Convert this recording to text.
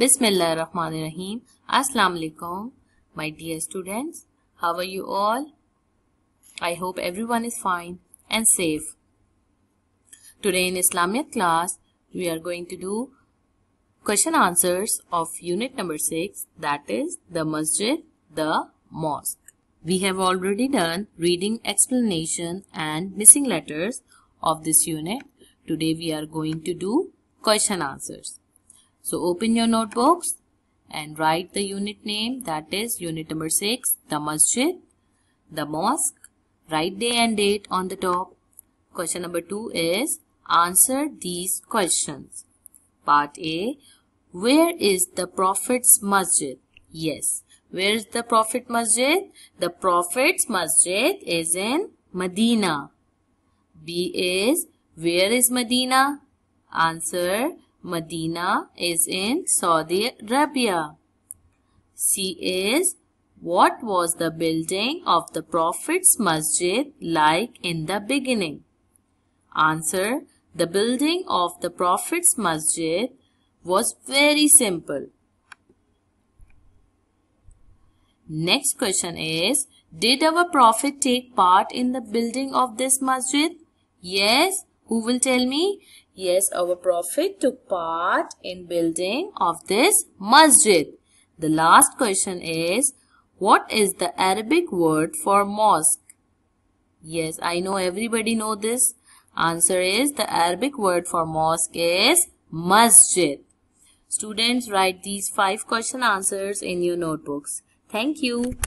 Bismillah Bismillahirrahmanirrahim. Assalamu alaikum. My dear students, how are you all? I hope everyone is fine and safe. Today in Islamic class, we are going to do question answers of unit number 6 that is the masjid, the mosque. We have already done reading explanation and missing letters of this unit. Today we are going to do question answers. So open your notebooks and write the unit name that is unit number 6 the masjid the mosque write day and date on the top question number 2 is answer these questions part a where is the prophet's masjid yes where is the prophet masjid the prophet's masjid is in medina b is where is medina answer Medina is in Saudi Arabia. C is what was the building of the Prophet's Masjid like in the beginning? Answer The building of the Prophet's Masjid was very simple. Next question is Did our Prophet take part in the building of this Masjid? Yes. Who will tell me? Yes, our Prophet took part in building of this masjid. The last question is, what is the Arabic word for mosque? Yes, I know everybody know this. Answer is, the Arabic word for mosque is masjid. Students, write these five question answers in your notebooks. Thank you.